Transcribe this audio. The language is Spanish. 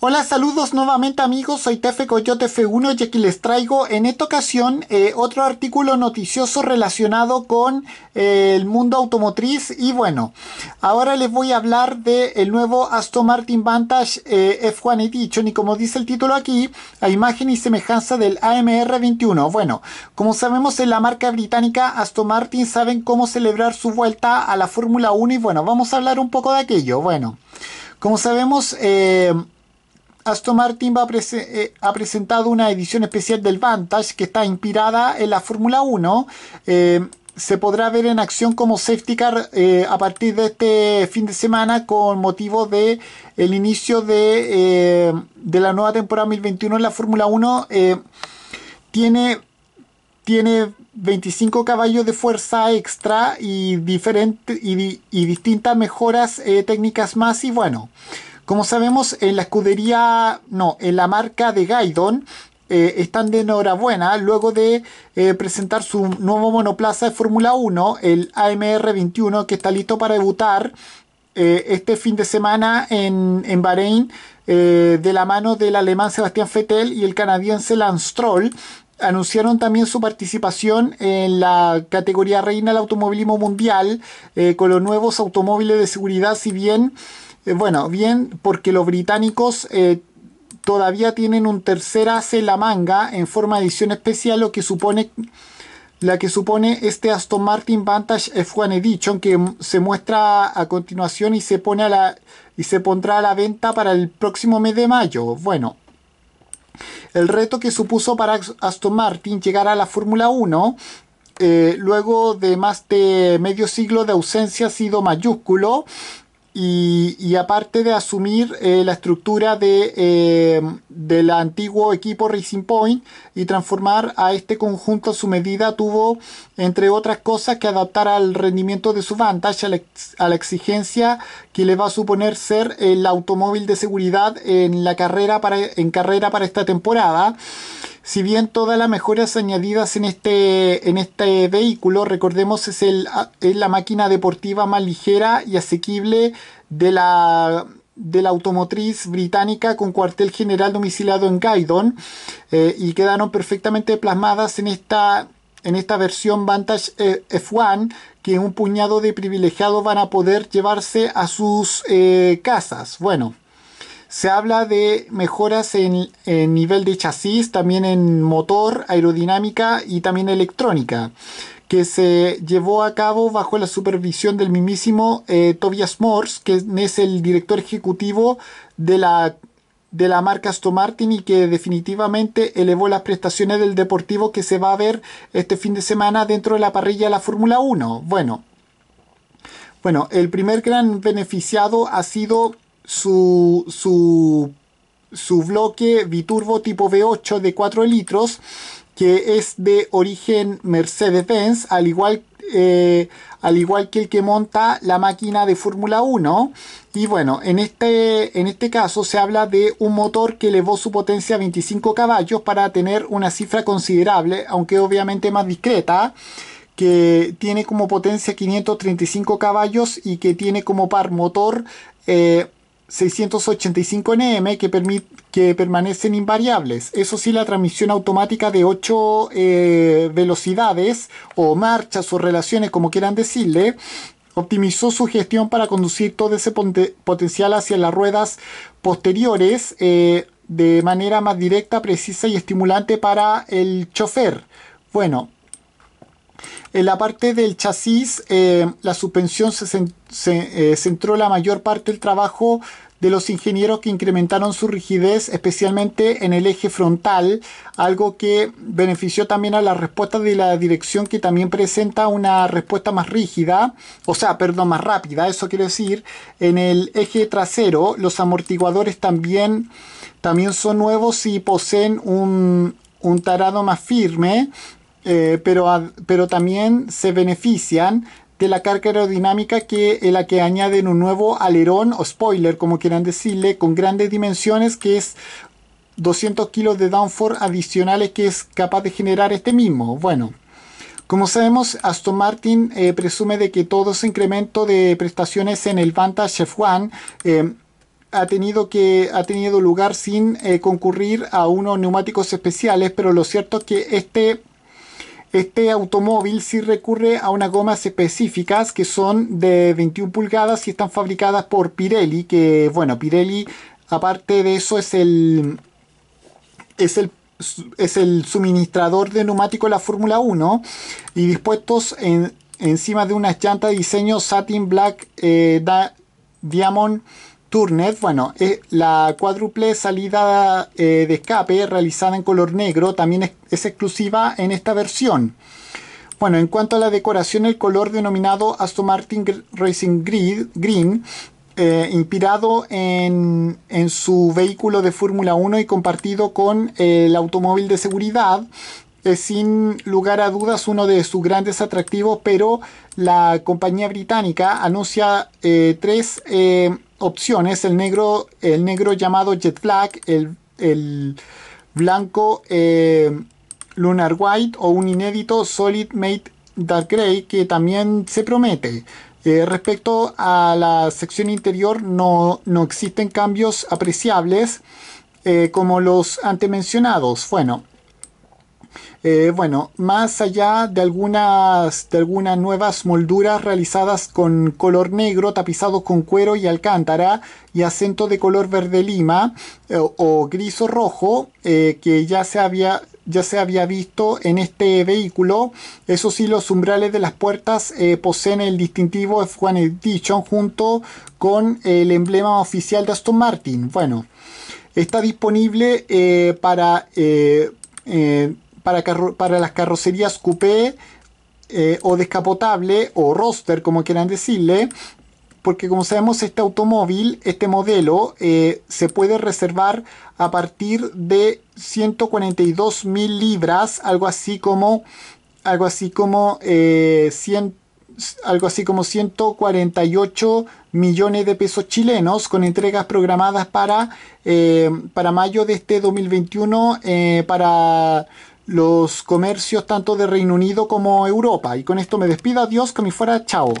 Hola, saludos nuevamente amigos, soy Tefe Coyote F1 y aquí les traigo en esta ocasión eh, otro artículo noticioso relacionado con eh, el mundo automotriz y bueno, ahora les voy a hablar del el nuevo Aston Martin Vantage eh, F1 Edition y como dice el título aquí, a imagen y semejanza del AMR 21. Bueno, como sabemos en la marca británica Aston Martin saben cómo celebrar su vuelta a la Fórmula 1 y bueno, vamos a hablar un poco de aquello. Bueno, como sabemos... Eh, Aston Martin eh, ha presentado una edición especial del Vantage que está inspirada en la Fórmula 1. Eh, se podrá ver en acción como safety car eh, a partir de este fin de semana con motivo de el inicio de, de la nueva temporada 2021 en la Fórmula 1. tiene, tiene 25 caballos de fuerza extra y, diferente, distintas mejoras técnicas más y bueno. Como sabemos, en la escudería, no, en la marca de Gaidon, eh, están de enhorabuena luego de eh, presentar su nuevo monoplaza de Fórmula 1, el AMR 21, que está listo para debutar eh, este fin de semana en, en Bahrein de la mano del alemán Sebastián Fettel y el canadiense Lance Stroll. Anunciaron también su participación en la categoría reina del automovilismo mundial con los nuevos automóviles de seguridad, si bien eh, bueno, bien, porque los británicos eh, todavía tienen un tercer hace en la manga en forma de edición especial, lo que supone la que supone este Aston Martin Vantage F1 Edition que se muestra a continuación y se pone a la y se pondrá a la venta para el próximo mes de mayo. Bueno, el reto que supuso para Aston Martin llegar a la Fórmula 1 eh, luego de más de medio siglo de ausencia ha sido mayúsculo y, aparte de asumir eh, la estructura de, eh, del antiguo equipo Racing Point y transformar a este conjunto a su medida, tuvo, entre otras cosas, que adaptar al rendimiento de su Vantage a la, exigencia que le va a suponer ser el automóvil de seguridad en la carrera para, en carrera para esta temporada. Si bien todas las mejoras añadidas en este, en este vehículo, recordemos, es, ah, es la máquina deportiva más ligera y asequible de la, de la automotriz británica con cuartel general domiciliado en Gaydon eh, y quedaron perfectamente plasmadas en esta, en esta versión Vantage eh, F1 que un puñado de privilegiados van a poder llevarse a sus eh, casas. Bueno. Se habla de mejoras en, el nivel de chasis, también en motor, aerodinámica y también electrónica, que se llevó a cabo bajo la supervisión del mismísimo eh, Tobias Morse, que es el director ejecutivo de la, de la marca Aston Martin y que definitivamente elevó las prestaciones del deportivo que se va a ver este fin de semana dentro de la parrilla de la Fórmula 1. Bueno, bueno, el primer gran beneficiado ha sido su, su, bloque biturbo tipo V8 de 4 litros que es de origen Mercedes-Benz, al igual, eh, al igual que el que monta la máquina de Fórmula 1. Y bueno, en este, en este caso se habla de un motor que elevó su potencia a 25 caballos para tener una cifra considerable, aunque obviamente más discreta, que tiene como potencia 535 caballos y que tiene como par motor... Eh, 685NM que, permite que permanecen invariables. Eso sí, la transmisión automática de 8 eh, velocidades o marchas o relaciones, como quieran decirle, optimizó su gestión para conducir todo ese potencial hacia las ruedas posteriores eh, de manera más directa, precisa y estimulante para el chofer. Bueno, en la parte del chasis, eh, la suspensión se, eh, centró la mayor parte del trabajo de los ingenieros que incrementaron su rigidez, especialmente en el eje frontal, algo que benefició también a la respuesta de la dirección que también presenta una respuesta más rígida, o sea, perdón, más rápida, eso quiere decir, en el eje trasero los amortiguadores también, también son nuevos y poseen un, un tarado más firme eh, pero, pero también se benefician de la carga aerodinámica que en la que añaden un nuevo alerón o spoiler, como quieran decirle, con grandes dimensiones que es 200 kilos de downforce adicionales que es capaz de generar este mismo. Bueno, como sabemos, Aston Martin eh, presume de que todo ese incremento de prestaciones en el Vantage F1 eh, ha tenido que ha tenido lugar sin concurrir a unos neumáticos especiales, pero lo cierto es que este este automóvil sí recurre a unas gomas específicas que son de 21 pulgadas y están fabricadas por Pirelli, que bueno, Pirelli aparte de eso es el es el suministrador de neumático de la Fórmula 1 y dispuestos encima de unas llantas de diseño Satin Black eh, Diamond Turner, bueno, es la cuádruple salida eh, de escape realizada en color negro también es, exclusiva en esta versión. Bueno, en cuanto a la decoración, el color denominado Aston Martin Racing Green, eh, inspirado en, su vehículo de Fórmula 1 y compartido con eh, el automóvil de seguridad, es sin lugar a dudas uno de sus grandes atractivos, pero la compañía británica anuncia tres opciones, el negro, el negro llamado jet black, el, blanco eh, lunar white o un inédito solid made dark gray que también se promete. Eh, respecto a la sección interior no, existen cambios apreciables eh, como los antemencionados. Bueno, eh, bueno, más allá de algunas, de algunas nuevas molduras realizadas con color negro, tapizados con cuero y alcántara y acento de color verde lima eh, o gris o rojo, eh, que ya se había ya se había visto en este vehículo. Eso sí, los umbrales de las puertas poseen el distintivo F1 Edition junto con el emblema oficial de Aston Martin. Bueno, está disponible para para, las carrocerías coupé eh, o descapotable o roster, como quieran decirle, porque como sabemos este automóvil, este modelo, eh, se puede reservar a partir de 142 mil libras, algo así como algo así como eh, algo así como 148 millones de pesos chilenos con entregas programadas para, para mayo de este 2021 para los comercios tanto de Reino Unido como Europa. Y con esto me despido, adiós, que me fuera, chao.